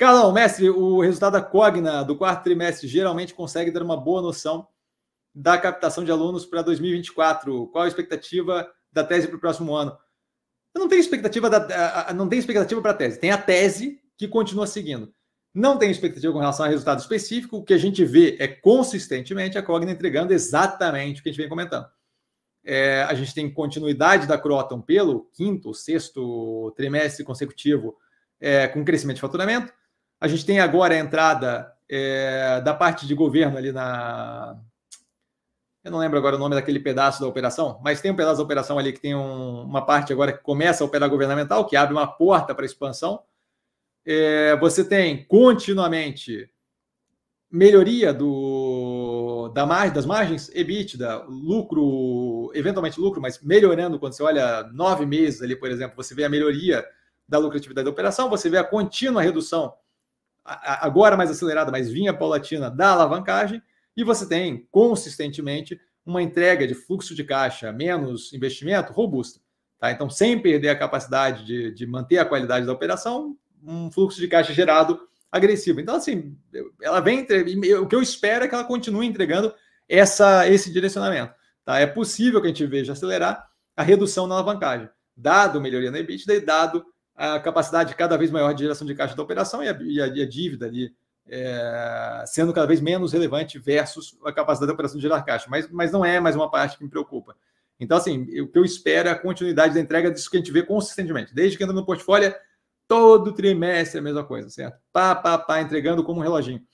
Carlão, mestre, o resultado da Cogna do quarto trimestre geralmente consegue dar uma boa noção da captação de alunos para 2024. Qual a expectativa da tese para o próximo ano? Eu não tenho expectativa da, não tenho expectativa para a tese. Tem a tese que continua seguindo. Não tenho expectativa com relação a resultado específico. O que a gente vê é consistentemente a Cogna entregando exatamente o que a gente vem comentando. É, a gente tem continuidade da Croton pelo quinto, sexto trimestre consecutivo é, com crescimento de faturamento. A gente tem agora a entrada é, da parte de governo ali na. Eu não lembro agora o nome daquele pedaço da operação, mas tem um pedaço da operação ali que tem um, uma parte agora que começa a operar governamental, que abre uma porta para expansão. É, você tem continuamente melhoria do, da margem, das margens, EBITDA, lucro, eventualmente lucro, mas melhorando quando você olha nove meses ali, por exemplo, você vê a melhoria da lucratividade da operação, você vê a contínua redução agora mais acelerada, mas vinha paulatina da alavancagem, e você tem consistentemente uma entrega de fluxo de caixa menos investimento robusta. Tá? Então, sem perder a capacidade de, de manter a qualidade da operação, um fluxo de caixa gerado agressivo. Então, assim, ela vem. O que eu espero é que ela continue entregando essa, esse direcionamento. Tá? É possível que a gente veja acelerar a redução na alavancagem, dado melhoria na EBITDA e dado a capacidade cada vez maior de geração de caixa da operação e a, e a, e a dívida ali é, sendo cada vez menos relevante versus a capacidade da operação de gerar caixa. Mas, mas não é mais uma parte que me preocupa. Então, assim, o que eu espero é a continuidade da entrega disso que a gente vê consistentemente. Desde que entra no portfólio, todo trimestre é a mesma coisa, certo? Pá, pá, pá, entregando como um reloginho.